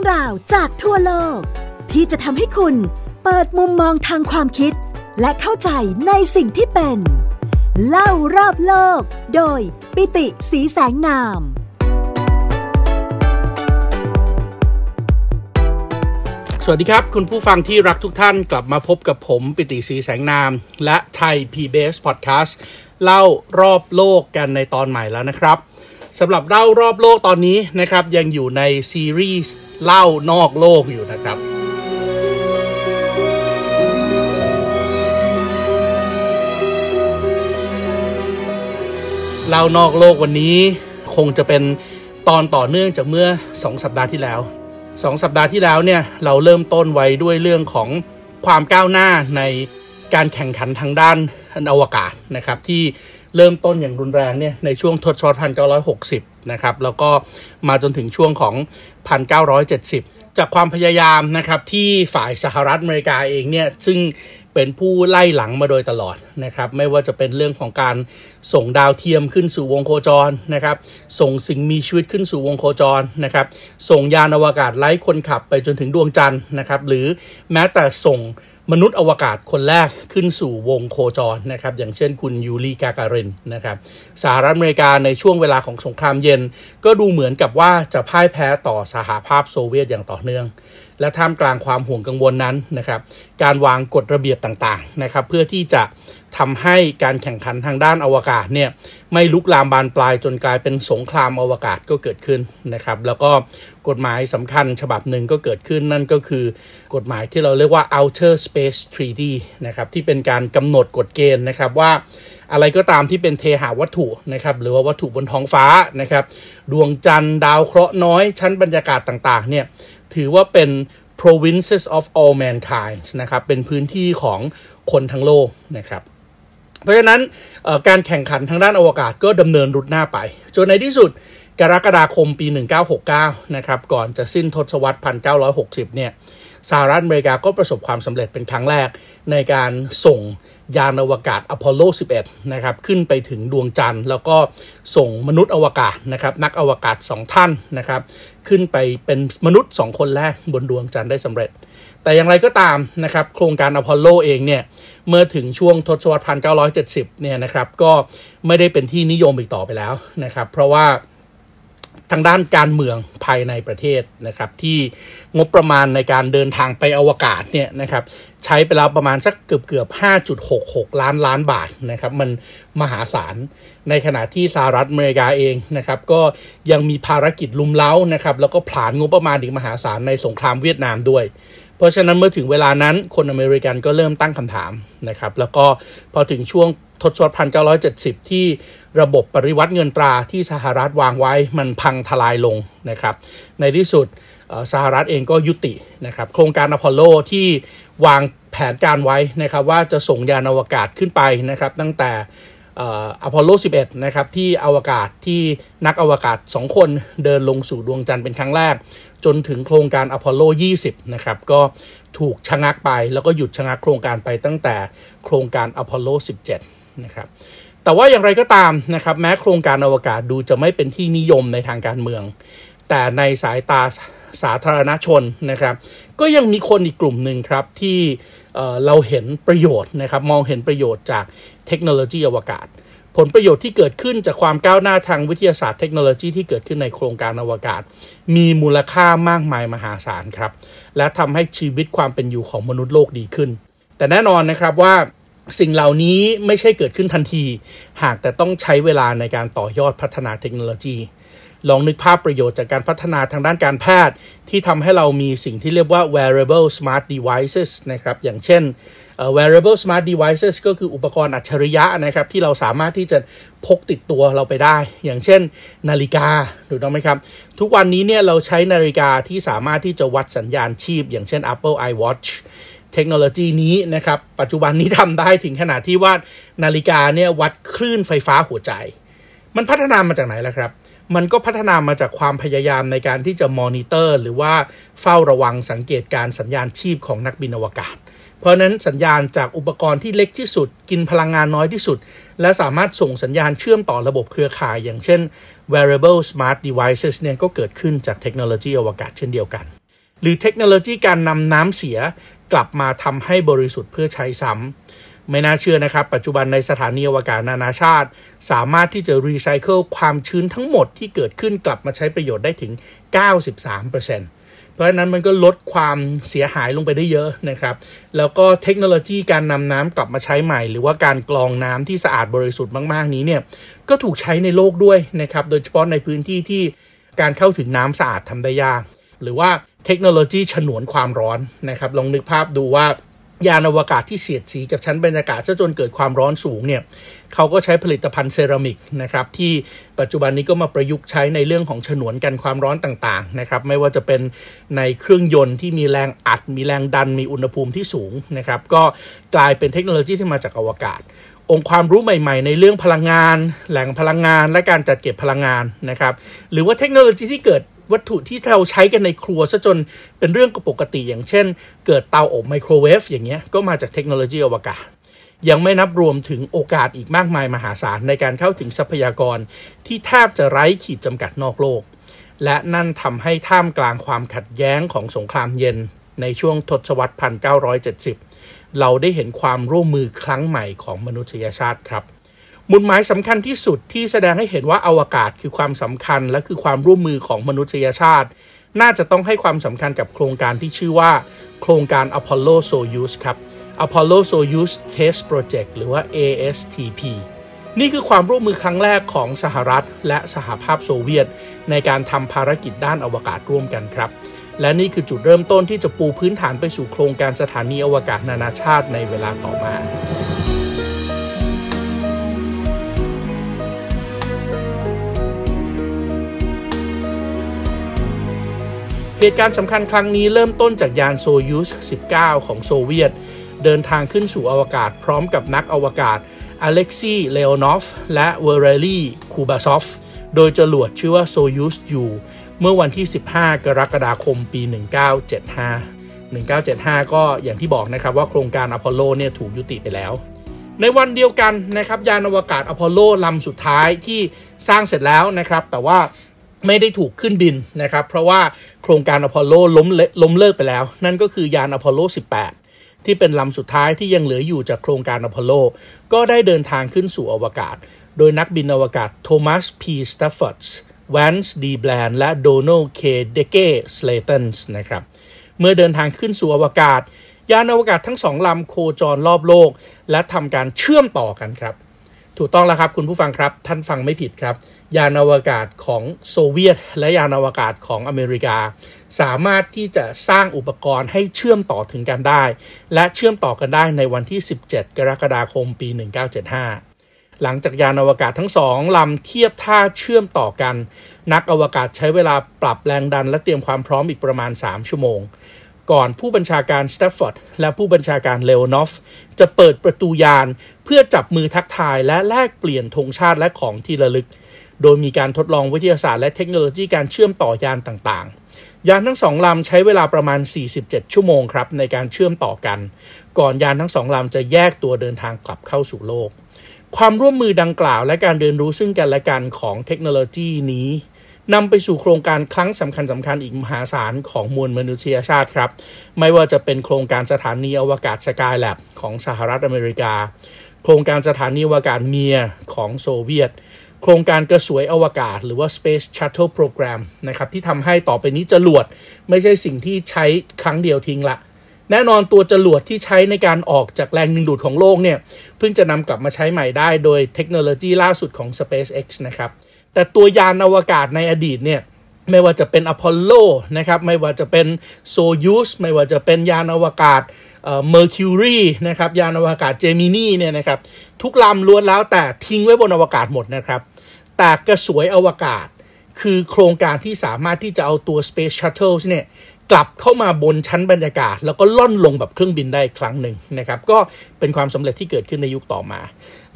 ่องราวจากทั่วโลก ที่จะทำให้คุณเปิดมุมมองทางความคิดและเข้าใจในสิ่งที่เป็น เล่ารอบโลก โดยปิติสีแสงนาม สวัสดีครับ คุณผู้ฟังที่รักทุกท่านกลับมาพบกับผมปิติสีแสงนาม และไทย PBS Podcast เล่ารอบโลกกันในตอนใหม่แล้วนะครับสำหรับเล่ารอบโลกตอนนี้นะครับ ยังอยู่ในซีรีส์เล่านอกโลกอยู่นะครับเล่านอกโลกวันนี้คงจะเป็นตอนต่อเนื่องจากเมื่อ 2 สัปดาห์ที่แล้ว 2 สัปดาห์ที่แล้ว เนี่ยเราเริ่มต้นไว้ด้วยเรื่องของความก้าวหน้าในการแข่งขันทางด้านอวกาศนะครับที่เริ่มต้นอย่างรุนแรงเนี่ยในช่วงทศวรรษ1960นะครับแล้วก็มาจนถึงช่วงของ 1970 จากความพยายามนะครับที่ฝ่ายสหรัฐอเมริกาเองเนี่ย ซึ่งเป็นผู้ไล่หลังมาโดยตลอดนะครับไม่ว่าจะเป็นเรื่องของการส่งดาวเทียมขึ้นสู่วงโคจรนะครับส่งสิ่งมีชีวิตขึ้นสู่วงโคจรนะครับส่งยานอวกาศไร้คนขับไปจนถึงดวงจันทร์นะครับหรือแม้แต่ส่งมนุษย์อวกาศคนแรกขึ้นสู่วงโคจรนะครับอย่างเช่นคุณยูรีกาการินนะครับสหรัฐอเมริกาในช่วงเวลาของสงครามเย็น ก็ดูเหมือนกับว่าจะพ่ายแพ้ต่อสหภาพโซเวียตอย่างต่อเนื่อง และท่ามกลางความห่วงกังวลนั้นนะครับการวางกฎระเบียบต่างๆนะครับเพื่อที่จะทำให้การแข่งขันทางด้านอวกาศเนี่ยไม่ลุกลามบานปลายจนกลายเป็นสงครามอวกาศก็เกิดขึ้นนะครับ แล้วก็กฎหมายสำคัญฉบับหนึ่งก็เกิดขึ้นนั่นก็คือกฎหมายที่เราเรียกว่า Outer Space Treaty นะครับที่เป็นการกำหนดกฎเกณฑ์นะครับว่าอะไรก็ตามที่เป็นเทหาวัตถุนะครับหรือว่าวัตถุบนท้องฟ้านะครับดวงจันทร์ดาวเคราะห์น้อย ชั้นบรรยากาศต่างๆเนี่ยถือว่าเป็น provinces of all mankind นะครับเป็นพื้นที่ของคนทั้งโลกนะครับเพราะฉะนั้นการแข่งขันทางด้านอวกาศก็ดำเนินรุดหน้าไป จนในที่สุดกรกฎาคมปี 1969 นะครับก่อนจะสิ้นทศวรรษ1960เนี่ยสหรัฐอเมริกาก็ประสบความสำเร็จเป็นครั้งแรกในการส่งยานอวกาศอพอลโล 11นะครับขึ้นไปถึงดวงจันทร์ แล้วก็ส่งมนุษย์อวกาศนะครับนักอวกาศ 2 ท่านนะครับขึ้นไปเป็นมนุษย์สองคนแรกบนดวงจันทร์ได้สำเร็จ แต่อย่างไรก็ตามนะครับ โครงการอพอลโลเองเนี่ย เมื่อถึงช่วงทศวรรษ1970 เนี่ยนะครับ ก็ไม่ได้เป็นที่นิยมอีกต่อไปแล้วนะครับ เพราะว่าทางด้านการเมืองภายในประเทศนะครับ ที่งบประมาณในการเดินทางไปอวกาศเนี่ยนะครับ ใช้ไปแล้วประมาณสักเกือบเกือบ5.66 ล้านล้านบาทนะครับ มันมหาศาลในขณะที่สหรัฐอเมริกาเองนะครับ ก็ยังมีภารกิจลุมเล้านะครับ แล้วก็ผลานงบประมาณอีกมหาศาลในสงครามเวียดนามด้วยเพราะฉะนั้นเมื่อถึงเวลานั้นคนอเมริกันก็เริ่มตั้งคำถามนะครับ แล้วก็พอถึงช่วงทศวรรษ1970 ที่ระบบปริวัติเงินตราที่สหรัฐวางไว้มันพังทลายลงนะครับในที่สุดสหรัฐเองก็ยุตินะครับ โครงการอพอลโลที่วางแผนการไว้นะครับว่าจะส่งยานอวกาศขึ้นไปนะครับ ตั้งแต่อพอลโล11นะครับที่อวกาศที่นักอวกาศ2คนเดินลงสู่ดวงจันทร์เป็นครั้งแรกจนถึงโครงการอพอลโล20นะครับก็ถูกชะงักไป แล้วก็หยุดชะงักโครงการไปตั้งแต่โครงการอพอลโล17นะครับแต่ว่าอย่างไรก็ตามนะครับแม้โครงการอวกาศดูจะไม่เป็นที่นิยมในทางการเมือง แต่ในสายตาสาธารณชนนะครับก็ยังมีคนอีกกลุ่มหนึ่งครับ ที่เราเห็นประโยชน์นะครับมองเห็นประโยชน์จากเทคโนโลยีอวกาศผลประโยชน์ที่เกิดขึ้นจากความก้าวหน้าทางวิทยาศาสตร์เทคโนโลยีที่เกิดขึ้นในโครงการอวกาศมีมูลค่ามากมายมหาศาลครับและทำให้ชีวิตความเป็นอยู่ของมนุษย์โลกดีขึ้น แต่แน่นอนนะครับว่า สิ่งเหล่านี้ไม่ใช่เกิดขึ้นทันที หากแต่ต้องใช้เวลาในการต่อยอดพัฒนาเทคโนโลยี ลองนึกภาพประโยชน์จากการพัฒนาทางด้านการแพทย์ ที่ทำให้เรามีสิ่งที่เรียกว่า wearable smart devices นะครับอย่างเช่น wearable smart devices ก็คืออุปกรณ์อัจฉริยะนะครับที่เราสามารถที่จะพกติดตัวเราไปได้ อย่างเช่นนาฬิกา ถูกต้องไหมครับ ทุกวันนี้เนี่ยเราใช้นาฬิกาที่สามารถที่จะวัดสัญญาณชีพ อย่างเช่น Apple iWatch เทคโนโลยีนี้นะครับปัจจุบันนี้ทำได้ถึงขนาดที่ว่านาฬิกาเนี่ยวัดคลื่นไฟฟ้าหัวใจ มันพัฒนามาจากไหนล่ะครับ มันก็พัฒนามาจากความพยายามในการที่จะมอนิเตอร์ หรือว่าเฝ้าระวังสังเกตการสัญญาณชีพของนักบินอวกาศเพราะนั้นสัญญาณจากอุปกรณ์ที่เล็กที่สุด กินพลังงานน้อยที่สุด และสามารถส่งสัญญาณเชื่อมต่อระบบเครือข่าย อย่างเช่น wearable smart devices เนี่ยก็เกิดขึ้นจากเทคโนโลยีอวกาศเช่นเดียวกัน หรือเทคโนโลยีการนำน้ำเสียกลับมาทำให้บริสุทธิ์เพื่อใช้ซ้ำไม่น่าเชื่อนะครับปัจจุบันในสถานีอวกาศนานาชาติ สามารถที่จะรีไซเคิลความชื้นทั้งหมดที่เกิดขึ้นกลับมาใช้ประโยชน์ได้ถึง 93%พราะฉะนั้นมันก็ลดความเสียหายลงไปได้เยอะนะครับ แล้วก็เทคโนโลยีการนำน้ำกลับมาใช้ใหม่ หรือว่าการกรองน้ำที่สะอาดบริสุทธิ์มาก ๆนี้เนี่ยก็ถูกใช้ในโลกด้วยนะครับ โดยเฉพาะในพื้นที่ที่การเข้าถึงน้ำสะอาดทำได้ยากหรือว่าเทคโนโลยีฉนวนความร้อนนะครับลองนึกภาพดูว่ายานอวกาศที่เสียดสีกับชั้น บรรยากาศจนเกิดความร้อนสูงเนี่ยเขาก็ใช้ผลิตภัณฑ์เซรามิกนะครับที่ปัจจุบันนี้ก็มาประยุกต์ใช้ในเรื่องของฉนวนกันความร้อนต่างๆนะครับไม่ว่าจะเป็นในเครื่องยนต์ที่มีแรงอัด มีแรงดันมีอุณหภูมิที่สูงนะครับก็กลายเป็นเทคโนโลยีที่มาจากอวกาศ องค์ความรู้ใหม่ๆ ในเรื่องพลังงาน แหล่งพลังงาน และการจัดเก็บพลังงานนะครับหรือว่าเทคโนโลยีที่เกิดวัตถุที่เราใช้กันในครัวซะจน เป็นเรื่องปกติอย่างเช่น เกิดเตาอบไมโครเวฟ อย่างเงี้ยก็มาจากเทคโนโลยีอวกาศ ยังไม่นับรวมถึงโอกาสอีกมากมายมหาศาลในการเข้าถึงทรัพยากร ที่แทบจะไร้ขีดจำกัดนอกโลก และนั่นทำให้ท่ามกลางความขัดแย้งของสงครามเย็น ในช่วงทศวรรษ1970 เราได้เห็นความร่วมมือครั้งใหม่ของมนุษยชาติครับมุดหมายสำคัญที่สุดที่แสดงให้เห็นว่าอวกาศคือความสำคัญ และคือความร่วมมือของมนุษยชาติ น่าจะต้องให้ความสำคัญกับโครงการที่ชื่อว่าโครงการ Apollo Soyuz ครับ Apollo Soyuz Test Project หรือว่า ASTP นี่คือความร่วมมือครั้งแรกของสหรัฐและสหภาพโซเวียต ในการทำภารกิจด้านอวกาศร่วมกันครับ และนี่คือจุดเริ่มต้นที่จะปูพื้นฐานไปสู่โครงการสถานีอวกาศนานาชาติในเวลาต่อมาเหตุการณ์สำคัญครั้งนี้เริ่มต้นจากยานโซยูส 19 ของโซเวียต เดินทางขึ้นสู่อวกาศพร้อมกับนักอวกาศอเล็กซีเลโอนอฟและเวเรลี่คูบาซอฟโดยจรวดชื่อว่าโซยูสยูเมื่อวันที่ 15 กรกฎาคม ปี 1975 1975 ก็อย่างที่บอกนะครับว่าโครงการอพอลโลเนี่ยถูกยุติไปแล้ว ในวันเดียวกันนะครับยานอวกาศอพอลโลลำสุดท้ายที่สร้างเสร็จแล้วนะครับแต่ว่าไม่ได้ถูกขึ้นบินนะครับ เพราะว่าโครงการอพอลโลล้มเล้มเลิกไปแล้ว นั่นก็คือยานอพอลโล18 ที่เป็นลำสุดท้ายที่ยังเหลืออยู่จากโครงการอพอลโลก็ได้เดินทางขึ้นสู่อวกาศ โดยนักบินอวกาศโทมัสพีสตัฟฟอร์ดส์แวนส์ดีแบลนและโดนัลเคเดเกสเลตันส์นะครับเมื่อเดินทางขึ้นสู่อวกาศ ยานอวกาศทั้งสองลำโคจรรอบโลก และทำการเชื่อมต่อกันครับ ถูกต้องแล้วครับคุณผู้ฟังครับ ท่านฟังไม่ผิดครับยานอวกาศของโซเวียตและยานอวกาศของอเมริกา สามารถที่จะสร้างอุปกรณ์ให้เชื่อมต่อถึงกันได้ และเชื่อมต่อกันได้ในวันที่ 17 กรกฎาคมปี 1975 หลังจากยานอวกาศทั้งสองลำเทียบท่าเชื่อมต่อกัน นักอวกาศใช้เวลาปรับแรงดันและเตรียมความพร้อมอีกประมาณ 3 ชั่วโมง ก่อนผู้บัญชาการสเตฟฟอร์ดและผู้บัญชาการเลโอนอฟ จะเปิดประตูยาน เพื่อจับมือทักทายและแลกเปลี่ยนธงชาติและของที่ระลึกโดยมีการทดลองวิทยาศาสตร์และเทคโนโลยีการเชื่อมต่อยานต่างๆ ยานทั้งสองลำใช้เวลาประมาณ 47 ชั่วโมงครับ ในการเชื่อมต่อกัน ก่อนยานทั้งสองลำจะแยกตัวเดินทางกลับเข้าสู่โลก ความร่วมมือดังกล่าวและการเรียนรู้ซึ่งกันและกันของเทคโนโลยีนี้ นำไปสู่โครงการครั้งสำคัญสำคัญอีก มหาศาลของมวลมนุษยชาติครับ ไม่ว่าจะเป็นโครงการสถานีอวกาศสกายแลบของสหรัฐอเมริกา โครงการสถานีอวกาศเมียของโซเวียตโครงการกระสวยอวกาศหรือว่า Space Shuttle Program นะครับ ที่ทำให้ต่อไปนี้จรวดไม่ใช่สิ่งที่ใช้ครั้งเดียวทิ้งละ แน่นอนตัวจรวดที่ใช้ในการออกจากแรงดึงดูดของโลกเนี่ย เพิ่งจะนำกลับมาใช้ใหม่ได้โดยเทคโนโลยีล่าสุดของ SpaceX นะครับ แต่ตัวยานอวกาศในอดีตเนี่ย ไม่ว่าจะเป็นอพอลโลนะครับ ไม่ว่าจะเป็นโซยูสไม่ว่าจะเป็นยานอวกาศเมอร์คิวรีนะครับยานอวกาศเจมินีเนี่ยนะครับทุกลำล้วนแล้วแต่ทิ้งไว้บนอวกาศหมดนะครับต่กระสวยอวกาศคือโครงการที่สามารถที่จะเอาตัว Space Shuttle เนี่ยกลับเข้ามาบนชั้นบรรยากาศ แล้วก็ล่อนลงแบบเครื่องบินได้ครั้งหนึ่งนะครับก็เป็นความสำเร็จที่เกิดขึ้นในยุคต่อมา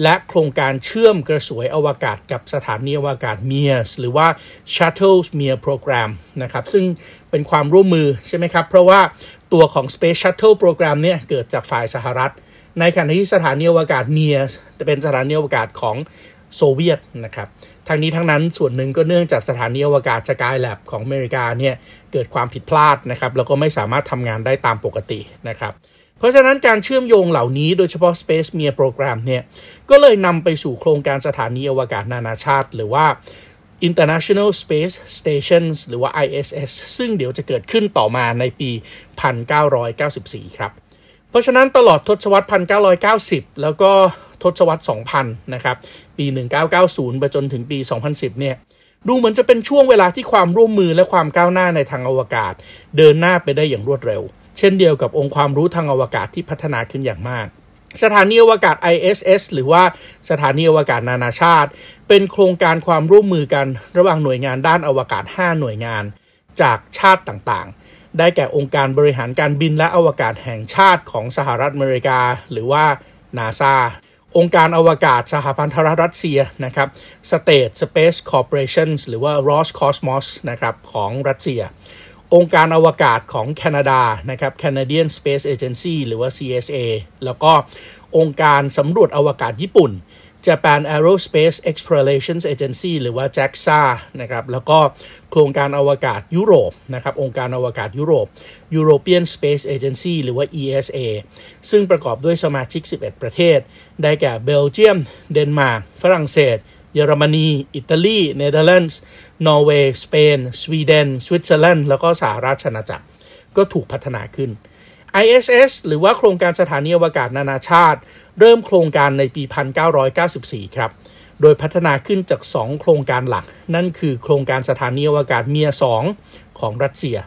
และโครงการเชื่อมกระสวยอวกาศ กับสถานีอวกาศเมียสหรือว่า Shuttle m i r Program นะครับซึ่งเป็นความร่วมมือใช่ไหมครับเพราะว่าตัวของ Space Shuttle Program เนี่ยเกิดจากฝ่ายสหรัฐ ในขณะที่สถานีอวกาศเมียสเป็นสถานีอวกาศของโซเวียตนะครับทั้งนี้ทั้งนั้น ส่วนหนึ่งก็เนื่องจากสถานีอวกาศสกายแลบของอเมริกาเนี่ยเกิดความผิดพลาดนะครับแล้วก็ไม่สามารถทำงานได้ตามปกตินะครับเพราะฉะนั้นการเชื่อมโยงเหล่านี้โดยเฉพาะ Space m e a r Program เนี่ยก็เลยนำไปสู่โครงการสถานีอวกาศนานาชาติ หรือว่า International Space Stations หรือว่า ISS ซึ่งเดี๋ยวจะเกิดขึ้นต่อมาในปี 1994ครับเพราะฉะนั้นตลอดทศวรรษ1990 แล้วก็ทศวรรษ2000 นะครับ ปี 1990ไปจนถึงปี 2010 เนี่ย ดูเหมือนจะเป็นช่วงเวลาที่ความร่วมมือและความก้าวหน้าในทางอวกาศ เดินหน้าไปได้อย่างรวดเร็ว เช่นเดียวกับองค์ความรู้ทางอวกาศที่พัฒนาขึ้นอย่างมาก สถานีอวกาศ ISS หรือว่าสถานีอวกาศนานาชาติ เป็นโครงการความร่วมมือกันระหว่างหน่วยงานด้านอวกาศ 5 หน่วยงาน จากชาติต่าง ๆ ได้แก่องค์การบริหารการบินและอวกาศแห่งชาติของสหรัฐอเมริกา หรือว่านาซาองค์การอวกาศสหพันธรัฐรัสเซียนะครับ State Space Corporation หรือว่า Roscosmos นะครับของรัสเซีย องค์การอวกาศของแคนาดา นะครับ Canadian Space Agency หรือว่า CSA แล้วก็องค์การสำรวจอวกาศญี่ปุ่น Japan Aerospace Explorations Agency หรือว่า JAXA นะครับแล้วก็โครงการอวกาศยุโรปนะครับองค์การอวกาศยุโรป European Space Agency หรือว่า ESA ซึ่งประกอบด้วยสมาชิก 11 ประเทศ ได้แก่เบลเยียม เดนมาร์กฝรั่งเศสเยอรมนีอิตาลี เนเธอร์แลนด์นอร์เวย์สเปน สวีเดนสวิตเซอร์แลนด์แล้วก็สหราชอาณาจักรก็ถูกพัฒนาขึ้น ISS หรือว่าโครงการสถานีอวกาศนานาชาติเริ่มโครงการในปี 1994 ครับ โดยพัฒนาขึ้นจาก 2 โครงการหลัก นั่นคือโครงการสถานีอวกาศเมีย2ของรัสเซีย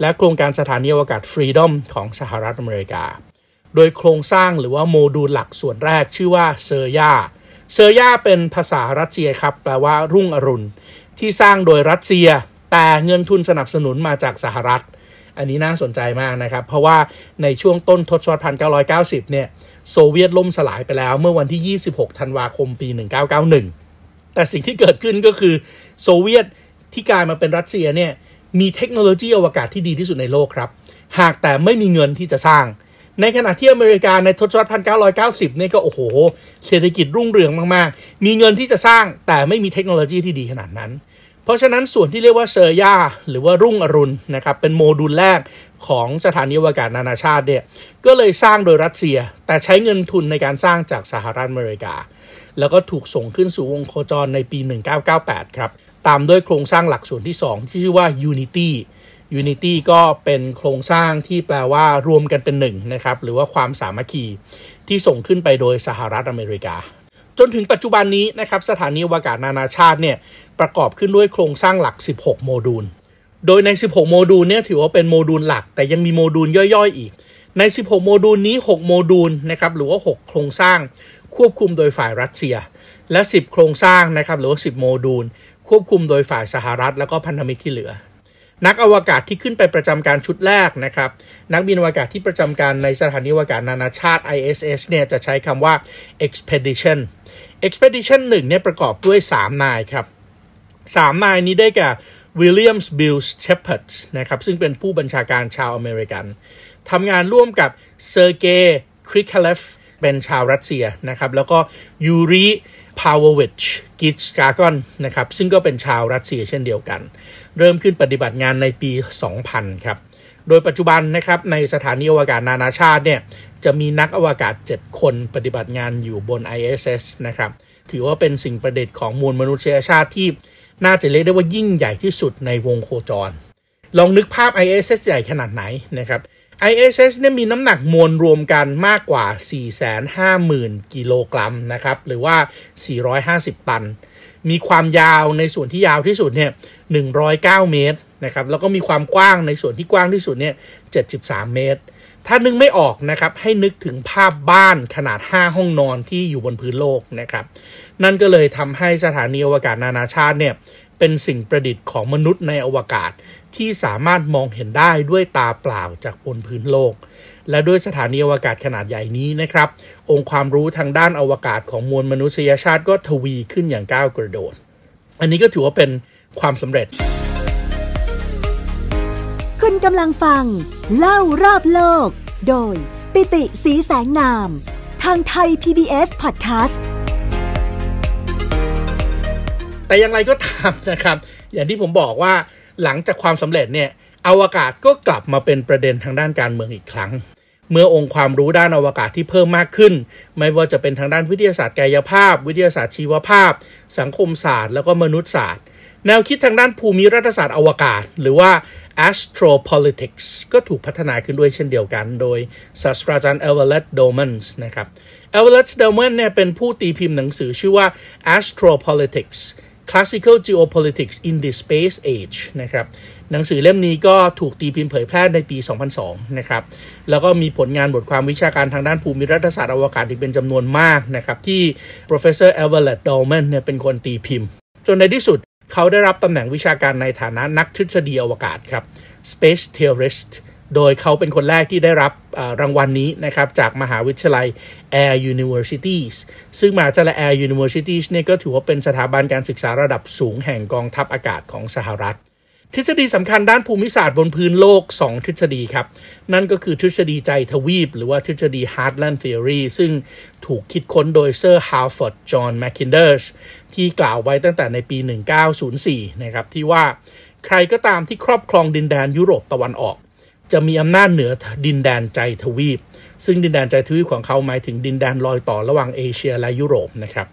และโครงการสถานีอวกาศฟรีดอมของสหรัฐอเมริกา โดยโครงสร้างหรือว่าโมดูลหลักส่วนแรกชื่อว่าเซอร์ยาเซอร์ยาเป็นภาษารัสเซียครับแปลว่ารุ่งอรุณที่สร้างโดยรัสเซียแต่เงินทุนสนับสนุนมาจากสหรัฐอันนี้น่าสนใจมากนะครับ เพราะว่าในช่วงต้นทศวรรษ1990 เนี่ย โซเวียตล่มสลายไปแล้ว เมื่อวันที่ 26 ธันวาคมปี 1991 แต่สิ่งที่เกิดขึ้นก็คือโซเวียตที่กลายมาเป็นรัสเซียเนี่ย มีเทคโนโลยีอวกาศที่ดีที่สุดในโลกครับ หากแต่ไม่มีเงินที่จะสร้าง ในขณะที่อเมริกา ในทศวรรษ1990เนี่ยก็โอ้โห เศรษฐกิจรุ่งเรืองมากๆ มีเงินที่จะสร้าง แต่ไม่มีเทคโนโลยีที่ดีขนาดนั้นเพราะฉะนั้นส่วนที่เรียกว่าเซอร์ยาหรือว่ารุ่งอรุณนะครับเป็นโมดูลแรกของสถานีอวกาศนานาชาติเนี่ยก็เลยสร้างโดยรัสเซียแต่ใช้เงินทุนในการสร้างจากสหรัฐอเมริกา แล้วก็ถูกส่งขึ้นสู่วงโคจรในปี 1998 ครับตามด้วยโครงสร้างหลักส่วนที่ 2 ที่ชื่อว่า Unity Unity ก็เป็นโครงสร้างที่แปลว่ารวมกันเป็นหนึ่งนะครับหรือว่าความสามัคคี ที่ส่งขึ้นไปโดยสหรัฐอเมริกาจนถึงปัจจุบันนี้นะครับสถานีอวกาศนานาชาติเนี่ยประกอบขึ้นด้วยโครงสร้างหลัก 16 โมดูล โดยใน 16 โมดูลเนี่ยถือว่าเป็นโมดูลหลักแต่ยังมีโมดูลย่อยๆอีก ใน 16 โมดูลนี้ 6 โมดูลนะครับหรือว่า 6 โครงสร้าง ควบคุมโดยฝ่ายรัสเซีย และ 10 โครงสร้างนะครับหรือว่า 10 โมดูลควบคุมโดยฝ่ายสหรัฐแล้วก็พันธมิตรที่เหลือนักอวกาศที่ขึ้นไปประจำการชุดแรกนะครับ นักบินอวกาศที่ประจำการในสถานีอวกาศนานาชาติ ISS เนี่ยจะใช้คำว่า expedition expedition 1เนี่ยประกอบด้วย3นายครับ3นายนี้ได้แก่วิลเลียมส์บิลส์เชปเพิร์นะครับซึ่งเป็นผู้บัญชาการชาวอเมริกันทำงานร่วมกับเซอร์เกย์คริคเลฟเป็นชาวรัสเซียนะครับ แล้วก็ยูริพาวเวชกิจกากอน นะครับ ซึ่งก็เป็นชาวรัสเซียเช่นเดียวกัน เริ่มขึ้นปฏิบัติงานในปี 2000 ครับ โดยปัจจุบันนะครับ ในสถานีอวกาศนานาชาติเนี่ย จะมีนักอวกาศ 7 คนปฏิบัติงานอยู่บน ISS นะครับ ถือว่าเป็นสิ่งประดิษฐ์ของมวลมนุษยชาติที่ น่าจะเรียกได้ว่ายิ่งใหญ่ที่สุดในวงโคจร ลองนึกภาพ ISS ใหญ่ขนาดไหนนะครับ ISS เนี่ยมีน้ำหนักมวลรวมกันมากกว่า 450,000 กิโลกรัมนะครับหรือว่า 450 ตัน มีความยาวในส่วนที่ยาวที่สุดเนี่ย 109 เมตรนะครับแล้วก็มีความกว้างในส่วนที่กว้างที่สุด เนี่ย 73 เมตร ถ้านึกไม่ออกนะครับให้นึกถึงภาพบ้านขนาด 5 ห้องนอนที่อยู่บนพื้นโลกนะครับนั่นก็เลยทำให้สถานีอวกาศนานาชาติเนี่ยเป็นสิ่งประดิษฐ์ของมนุษย์ในอวกาศที่สามารถมองเห็นได้ด้วยตาเปล่าจากบนพื้นโลก และด้วยสถานีอวกาศขนาดใหญ่นี้นะครับ องค์ความรู้ทางด้านอวกาศของมวลมนุษยชาติก็ทวีขึ้นอย่างก้าวกระโดดอันนี้ก็ถือว่าเป็นความสำเร็จคุณกำลังฟัง เล่ารอบโลก โดยปิติสีแสงนาม ทางไทย PBS Podcast แต่อย่างไรก็ตามนะครับ อย่างที่ผมบอกว่าหลังจากความสำเร็จเนี่ยอวกาศก็กลับมาเป็นประเด็นทางด้านการเมืองอีกครั้ง เมื่อองค์ความรู้ด้านอวกาศที่เพิ่มมากขึ้น ไม่ว่าจะเป็นทางด้านวิทยาศาสตร์กายภาพ วิทยาศาสตร์ชีวภาพ สังคมศาสตร์ แล้วก็มนุษยศาสตร์ แนวคิดทางด้านภูมิรัฐศาสตร์อวกาศ หรือว่า astropolitics ก็ถูกพัฒนาขึ้นด้วยเช่นเดียวกัน โดยศาสตราจารย์เอเวอร์เลตโดมันส์นะครับเอเวอร์เลตโดมันส์เนี่ยเป็นผู้ตีพิมพ์หนังสือชื่อว่า astropolitics Classical Geopolitics in the Space Age นะครับ หนังสือเล่มนี้ก็ถูกตีพิมพ์เผยแพร่ในปี 2002 นะครับ แล้วก็มีผลงานบทความวิชาการทางด้านภูมิรัฐศาสตร์อวกาศอีกเป็นจำนวนมากนะครับ ที่ professor a l v e r e t Dolman เนี่ยเป็นคนตีพิมพ์ จนในที่สุดเขาได้รับตำแหน่งวิชาการในฐานะนักทฤษฎีอวกาศครับ space theorist โดยเขาเป็นคนแรกที่ได้รับรางวัลนนี้นะครับจากมหาวิทยาลัย Air Universities ซึ่งมหาวิทยาลัย Air Universities เนี่ยก็ถือว่าเป็นสถาบันการศึกษาระดับสูงแห่งกองทัพอากาศของสหรัฐ ทฤษฎีสำคัญด้านภูมิศาสตร์บนพื้นโลก 2 ทฤษฎีครับ นั่นก็คือทฤษฎีใจทวีปหรือว่าทฤษฎี Heartland Theory ซึ่งถูกคิดค้นโดยเซอร์ฮาวฟอร์ดจอห์นแมคคินเดอร์สที่กล่าวไว้ตั้งแต่ในปี 1904 นะครับที่ว่าใครก็ตามที่ครอบครองดินแดนยุโรปตะวันออก จะมีอำนาจเหนือดินแดนใจทวีปซึ่งดินแดนใจทวีปของเขาหมายถึงดินแดนลอยต่อระหว่างเอเชียและยุโรปนะครับ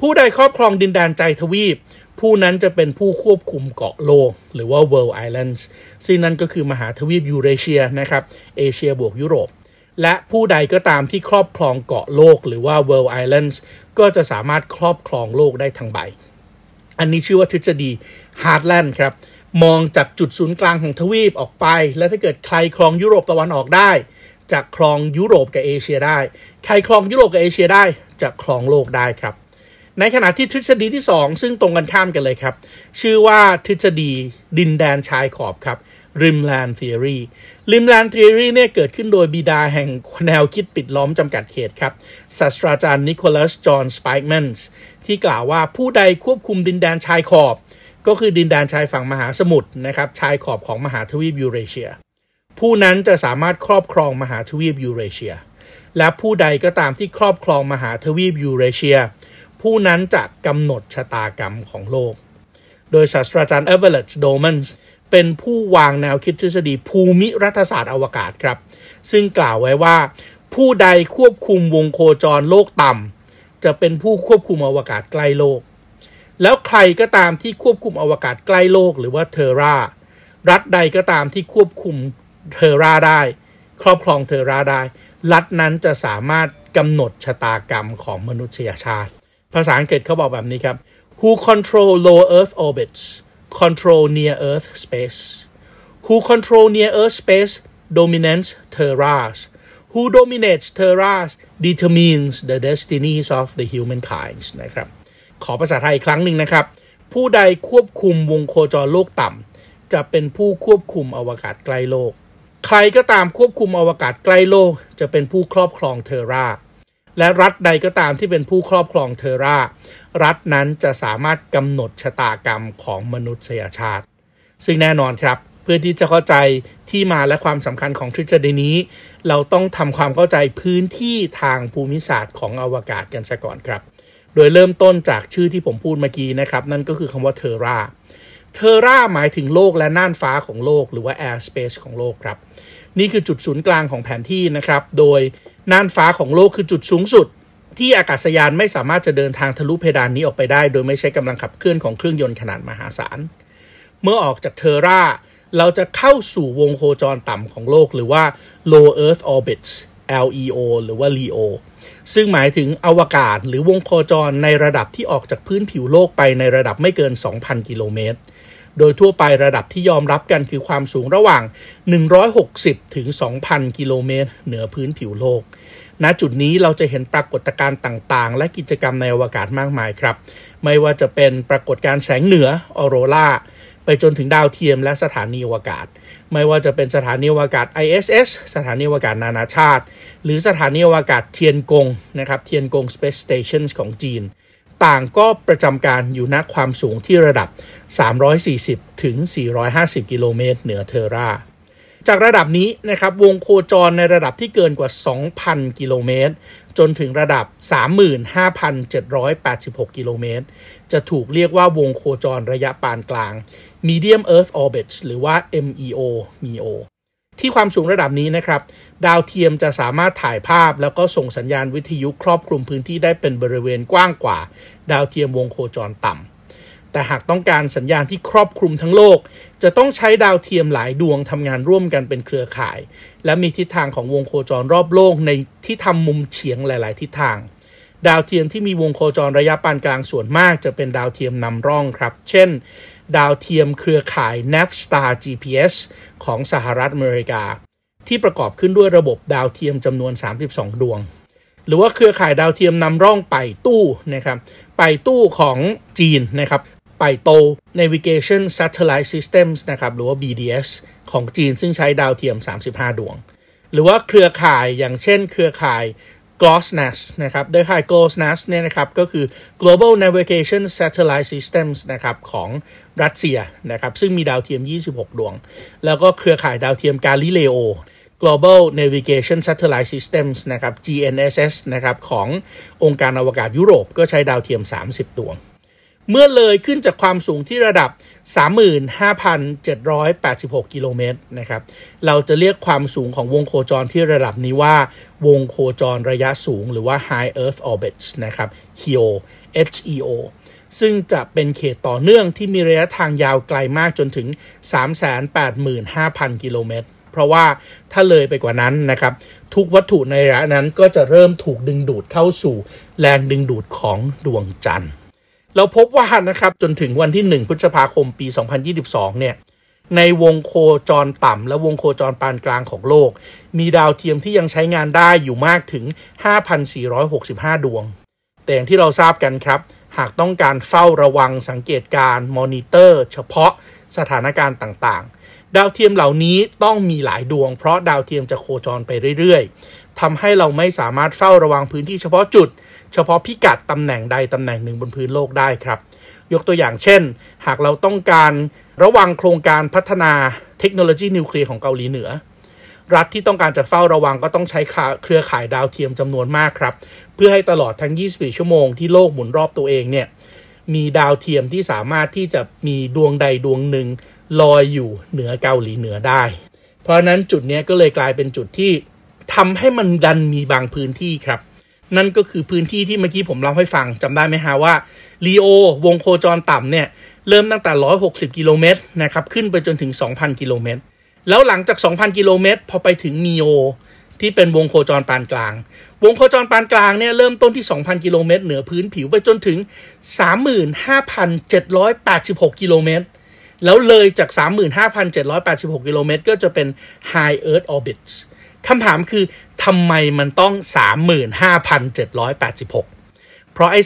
ผู้ใดครอบครองดินแดนใจทวีป ผู้นั้นจะเป็นผู้ควบคุมเกาะโลก หรือว่า world islands ซึ่งนั่นก็คือมหาทวีปยูเรเชียนะครับเอเชียบวกยุโรป และผู้ใดก็ตามที่ครอบครองเกาะโลกหรือว่า world islands ก็จะสามารถครอบครองโลกได้ทั้งใบ อันนี้ชื่อว่าทฤษฎีฮาร์ดแลนด์ครับมองจากจุดศูนย์กลางของทวีปออกไป และถ้าเกิดใครครองยุโรปตะวันออกได้จะครองยุโรปกับเอเชียได้ ใครครองยุโรปกับเอเชียได้จะครองโลกได้ครับ ในขณะที่ทฤษฎีที่ 2 ซึ่งตรงกันข้ามกันเลยครับ ชื่อว่าทฤษฎีดินแดนชายขอบครับริมแลนด์ทอรีริมแลนด์ทอรีเนี่ยเกิดขึ้นโดยบิดาแห่ง แนวคิดปิดล้อมจำกัดเขตครับศาสตราจารย์นิโคลัสจอห์นสไปค์แมนส์ที่กล่าวว่าผู้ใดควบคุมดินแดนชายขอบ ก็คือดินแดนชายฝั่งมหาสมุทรนะครับชายขอบของมหาทวีปยูเรเชียผู้นั้นจะสามารถครอบครองมหาทวีปยูเรเชีย และผู้ใดก็ตามที่ครอบครองมหาทวีปยูเรเชีย ผู้นั้นจะกำหนดชะตากรรมของโลก โดยศาสตราจารย์เอเวอร์เลตโดมันส์เป็นผู้วางแนวคิดทฤษฎีภูมิรัฐศาสตร์อวกาศครับ ซึ่งกล่าวไว้ว่า ผู้ใดควบคุมวงโครจรโลกต่ำ จะเป็นผู้ควบคุมอวกาศใกล้โลก แล้วใครก็ตามที่ควบคุมอวกาศใกล้โลกหรือว่าเทรา รัฐใดก็ตามที่ควบคุมเทอร่าได้ ครอบครองเทอร่าได้รัฐนั้นจะสามารถกำหนดชะตากรรมของมนุษยชาติ ภาษาอังกฤษเขาบอกแบบนี้ครับ who control low earth orbits control near earth space who control near earth space dominates terras who dominates terras determines the destinies of the humankind s นะครับขอภาษาไทยอีกครั้งหนึ่งนะครับ ผู้ใดควบคุมวงโคจรโลกต่ำจะเป็นผู้ควบคุมอวกาศใกล้โลกใครก็ตามควบคุมอวกาศใกล้โลกจะเป็นผู้ครอบครองเทอราและรัฐใดก็ตามที่เป็นผู้ครอบครองเทอรารัฐนั้นจะสามารถกำหนดชะตากรรมของมนุษยชาติ ซึ่งแน่นอนครับเพื่อที่จะเข้าใจที่มาและความสำคัญของทฤษฎีนี้ เราต้องทำความเข้าใจพื้นที่ทางภูมิศาสตร์ของอวกาศกันซะก่อนครับ โดยเริ่มต้นจากชื่อที่ผมพูดเมื่อกี้นะครับนั่นก็คือคำว่าเทอราเทอร่าหมายถึงโลกและน่านฟ้าของโลกหรือว่าแอร์สเปซของโลกครับ นี่คือจุดศูนย์กลางของแผนที่นะครับ โดยน่านฟ้าของโลกคือจุดสูงสุด ที่อากาศยานไม่สามารถจะเดินทางทะลุเพดานนี้ออกไปได้ โดยไม่ใช้กำลังขับเคลื่อนของเครื่องยนต์ขนาดมหาศาลเมื่อออกจากเทอร่าเราจะเข้าสู่วงโคจรต่ำของโลกหรือว่า low earth orbits LEO หรือว่า LEO ซึ่งหมายถึงอวกาศหรือวงโคจรในระดับที่ออกจากพื้นผิวโลกไปในระดับไม่เกิน 2,000 กิโลเมตรโดยทั่วไประดับที่ยอมรับกันคือความสูงระหว่าง 160 ถึง 2,000 กิโลเมตรเหนือพื้นผิวโลก ณ จุดนี้เราจะเห็นปรากฏการณ์ต่างๆ และกิจกรรมในอวกาศมากมายครับ ไม่ว่าจะเป็นปรากฏการณ์แสงเหนือออโรราไปจนถึงดาวเทียมและสถานีอวกาศ ไม่ว่าจะเป็นสถานีอวกาศ ISS สถานีอวกาศนานาชาติ หรือสถานีอวกาศเทียนกงนะครับ เทียนกง Space Station ของจีนต่างก็ประจำการอยู่ณความสูงที่ระดับ 340ถึง450 กิโลเมตรเหนือเทอราจากระดับนี้นะครับวงโคจรในระดับที่เกินกว่า 2,000 กิโลเมตร จนถึงระดับ35,786 กิโลเมตร จะถูกเรียกว่าวงโคจรระยะปานกลาง Medium Earth Orbit หรือว่า MEO MEO ที่ความสูงระดับนี้นะครับ ดาวเทียมจะสามารถถ่ายภาพแล้วก็ส่งสัญญาณวิทยุครอบคลุมพื้นที่ได้เป็นบริเวณกว้างกว่า ดาวเทียมวงโคจรต่ำแต่หากต้องการสัญญาณที่ครอบคลุมทั้งโลก จะต้องใช้ดาวเทียมหลายดวงทำงานร่วมกันเป็นเครือข่าย และมีทิศทางของวงโคจรรอบโลกในที่ทำมุมเฉียงหลาย ๆ ทิศทาง ดาวเทียมที่มีวงโคจรระยะปานกลางส่วนมากจะเป็นดาวเทียมนำร่องครับ เช่นดาวเทียมเครือข่าย Navstar GPS ของสหรัฐอเมริกา ที่ประกอบขึ้นด้วยระบบดาวเทียมจำนวน 32 ดวง หรือว่าเครือข่ายดาวเทียมนำร่องไปตู้นะครับ ไปตู้ของจีนนะครับไปโต Navigation Satellite Systems นะครับหรือว่า BDS ของจีนซึ่งใช้ดาวเทียม 35 ดวง หรือว่าเครือข่ายอย่างเช่นเครือข่าย GLOSNAS นะครับโดยค่าย GLOSNAS เนี่ยนะครับก็คือ Global Navigation Satellite Systems นะครับของรัสเซียนะครับซึ่งมีดาวเทียม 26 ดวง แล้วก็เครือข่ายดาวเทียมกาลิเลโอ Global Navigation Satellite Systems นะครับ GNSS นะครับขององค์การอวกาศยุโรปก็ใช้ดาวเทียม 30 ดวง เมื่อเลยขึ้นจากความสูงที่ระดับ 35,786 กิโลเมตรนะครับเราจะเรียกความสูงของวงโคจรที่ระดับนี้ว่าวงโคจรระยะสูงหรือว่า High Earth Orbits นะครับ HEO HEO ซึ่งจะเป็นเขตต่อเนื่องที่มีระยะทางยาวไกลมากจนถึง 385,000 กิโลเมตร เพราะว่าถ้าเลยไปกว่านั้นนะครับ ทุกวัตถุในระยะนั้นก็จะเริ่มถูกดึงดูดเข้าสู่แรงดึงดูดของดวงจันทร์ เราพบว่านะครับจนถึงวันที่ 1พฤษภาคมปี 2022เนี่ยในวงโคจรต่ำและวงโคจรปานกลางของโลก มีดาวเทียมที่ยังใช้งานได้อยู่มากถึง 5,465 ดวง แต่อย่างที่เราทราบกันครับหากต้องการเฝ้าระวังสังเกตการมอนิเตอร์ เฉพาะสถานการณ์ต่างๆ ดาวเทียมเหล่านี้ต้องมีหลายดวงเพราะดาวเทียมจะโคจรไปเรื่อย ๆทำให้เราไม่สามารถเฝ้าระวังพื้นที่เฉพาะจุด เฉพาะพิกัดตำแหน่งใดตำแหน่งหนึ่งบนพื้นโลกได้ครับ ยกตัวอย่างเช่น หากเราต้องการระวังโครงการพัฒนาเทคโนโลยีนิวเคลียร์ของเกาหลีเหนือรัฐที่ต้องการจะเฝ้าระวังก็ต้องใช้เครือข่ายดาวเทียมจำนวนมากครับเพื่อให้ตลอดทั้ง 24 ชั่วโมงที่โลกหมุนรอบตัวเองเนี่ย มีดาวเทียมที่สามารถที่จะมีดวงใดดวงหนึ่ง ลอยอยู่เหนือเกาหลีเหนือได้ เพราะนั้นจุดนี้ก็เลยกลายเป็นจุดที่ทำให้มันดันมีบางพื้นที่ครับ นั่นก็คือพื้นที่ที่เมื่อกี้ผมเล่าให้ฟังจำได้ไหมฮะว่าลีโอ วงโครจรต่ำเนี่ย เริ่มตั้งแต่ 160 กิโลเมตรนะครับ ขึ้นไปจนถึง 2,000 กิโลเมตร แล้วหลังจาก 2,000 กิโลเมตร พอไปถึงมีโอที่เป็นวงโครจรปานกลาง วงโครจรปานกลางเนี่ยเริ่มต้นที่ 2,000 กิโลเมตร เหนือพื้นผิวไปจนถึง 35,786 กิโลเมตร แล้วเลยจาก 35,786 กิโลเมตร ก็จะเป็น High Earth Orbit คำถามคือทำไมมันต้อง 35,786 เพราะไอ้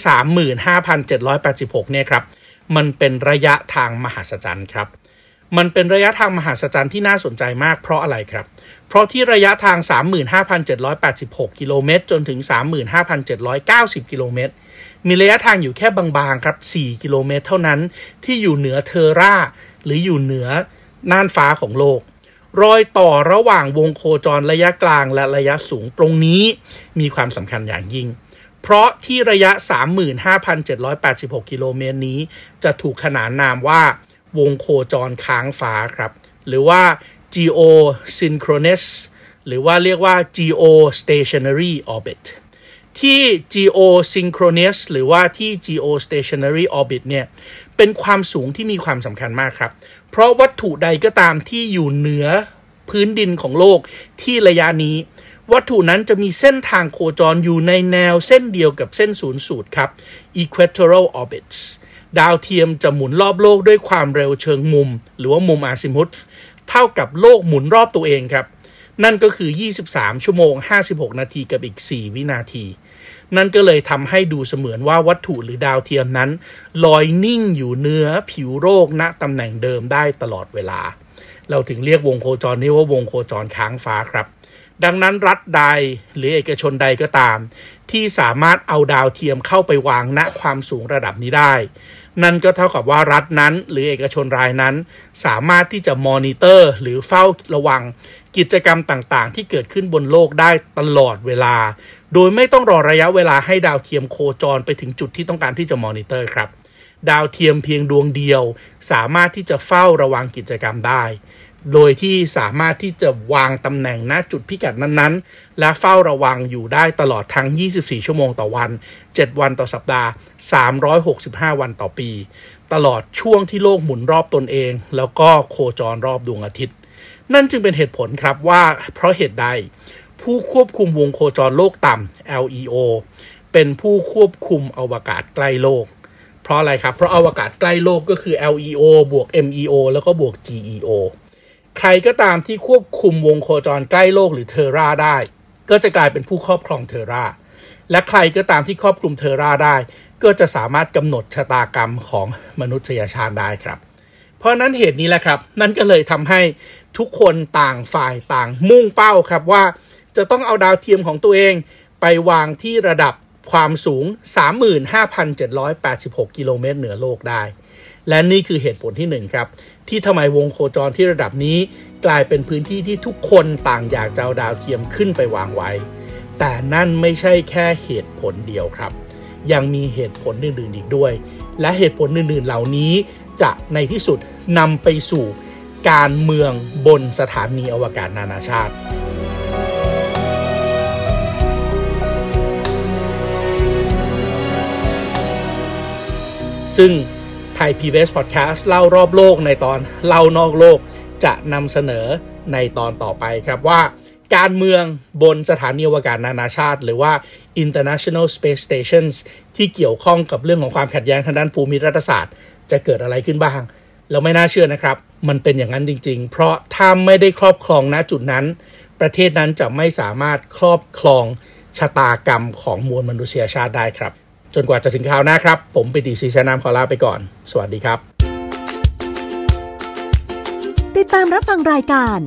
35,786 เนี่ยครับ มันเป็นระยะทางมหาศจรรย์ครับ มันเป็นระยะทางมหาศจรรย์ที่น่าสนใจมากเพราะอะไรครับเพราะที่ระยะทาง 35,786กิโลเมตรจนถึง 35,790กิโลเมตรมีระยะทางอยู่แค่บางๆครับ 4กิโลเมตรเท่านั้น ที่อยู่เหนือเทอร่าหรืออยู่เหนือน่านฟ้าของโลก รอยต่อระหว่างวงโคจรระยะกลางและระยะสูงตรงนี้มีความสำคัญอย่างยิ่ง เพราะที่ระยะ35,786กิโลเมตรนี้จะถูกขนานนามว่า วงโคจรค้างฟ้าครับ หรือว่า geo synchronous หรือว่าเรียกว่า geo stationary orbit ที่ geo synchronous หรือว่าที่ geo stationary orbit เนี่ย เป็นความสูงที่มีความสำคัญมากครับ เพราะวัตถุใดก็ตามที่อยู่เหนือพื้นดินของโลกที่ระยะนี้ วัตถุนั้นจะมีเส้นทางโคจรอยู่ในแนวเส้นเดียวกับเส้นศูนย์สูตรครับ equatorial orbits ดาวเทียมจะหมุนรอบโลกด้วยความเร็วเชิงมุม หรือว่ามุมอาซิมุตเท่ากับโลกหมุนรอบตัวเองครับ นั่นก็คือ 23 ชั่วโมง 56 นาทีกับอีก 4 วินาที นั่นก็เลยทำให้ดูเสมือนว่าวัตถุหรือดาวเทียมนั้น ลอยนิ่งอยู่เนื้อผิวโลกณตำแหน่งเดิมได้ตลอดเวลา เราถึงเรียกวงโครจร นี้ว่าวงโครจรค้างฟ้าครับ ดังนั้นรัฐใดหรือเอกชนใดก็ตาม ที่สามารถเอาดาวเทียมเข้าไปวางณความสูงระดับนี้ได้นั่นก็เท่ากับว่ารัฐนั้น หรือเอกชนรายนั้น สามารถที่จะมอนิเตอร์หรือเฝ้าระวัง กิจกรรมต่างๆ ที่เกิดขึ้นบนโลกได้ตลอดเวลา โดยไม่ต้องรอระยะเวลาให้ดาวเทียมโคจรไปถึงจุดที่ต้องการที่จะมอนิเตอร์ครับ ดาวเทียมเพียงดวงเดียว สามารถที่จะเฝ้าระวังกิจกรรมได้โดยที่สามารถที่จะวางตำแหน่งณจุดพิกัดนั้นๆ และเฝ้าระวังอยู่ได้ตลอดทั้ง 24 ชั่วโมงต่อวัน 7 วันต่อสัปดาห์ 365 วันต่อปี ตลอดช่วงที่โลกหมุนรอบตนเอง แล้วก็โคจรรอบดวงอาทิตย์ นั่นจึงเป็นเหตุผลครับว่าเพราะเหตุใด ผู้ควบคุมวงโคจรโลกต่ำ LEO เป็นผู้ควบคุมอวกาศใกล้โลก เพราะอะไรครับ เพราะอวกาศใกล้โลกก็คือ LEO บวก MEO แล้วก็บวก GEO ใครก็ตามที่ควบคุมวงโคจรใกล้โลกหรือเทอร่าได้ ก็จะกลายเป็นผู้ครอบครองเทอร่าและใครก็ตามที่ครอบคลุมเทอร่าได้ ก็จะสามารถกำหนดชะตากรรมของมนุษยชาติได้ครับ เพราะนั้นเหตุนี้แหละครับ นั่นก็เลยทำให้ทุกคนต่างฝ่ายต่างมุ่งเป้าครับว่าจะต้องเอาดาวเทียมของตัวเองไปวางที่ระดับความสูง35,786กิโลเมตรเหนือโลกได้และนี่คือเหตุผลที่1ครับที่ทำไมวงโคจรที่ระดับนี้กลายเป็นพื้นที่ที่ทุกคนต่างอยากจะเอาดาวเทียมขึ้นไปวางไว้ แต่นั่นไม่ใช่แค่เหตุผลเดียวครับ ยังมีเหตุผลอื่นๆ อีกด้วย และเหตุผลอื่นๆ เหล่านี้จะในที่สุดนำไปสู่การเมืองบนสถานีอวกาศนานาชาติ ซึ่งไทย PBS Podcast เล่ารอบโลกในตอนเล่านอกโลก จะนำเสนอในตอนต่อไปครับว่าการเมืองบนสถานีอวกาศนานาชาติ หรือว่า International Space Stations ที่เกี่ยวข้องกับเรื่องของความขัดแย้งทางด้านภูมิรัฐศาสตร์จะเกิดอะไรขึ้นบ้าง เราไม่น่าเชื่อนะครับ มันเป็นอย่างนั้นจริงๆ เพราะถ้าไม่ได้ครอบครองณจุดนั้น ประเทศนั้นจะไม่สามารถครอบครองชะตากรรมของมวลมนุษยชาติได้ครับจนกว่าจะถึงคราวหน้าครับ ผมปิติศรีชนามขอลาไปก่อน สวัสดีครับ ติดตามรับฟังรายการ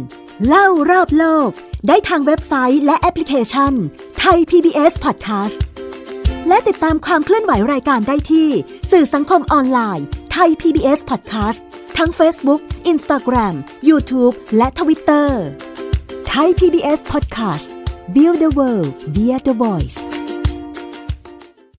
เล่ารอบโลก ได้ทางเว็บไซต์และแอปพลิเคชันไทย PBS Podcast และติดตามความเคลื่อนไหวรายการได้ที่สื่อสังคมออนไลน์ไทย PBS Podcast ทั้ง Facebook Instagram YouTube และ Twitter ไทย PBS Podcast Build the World via the Voice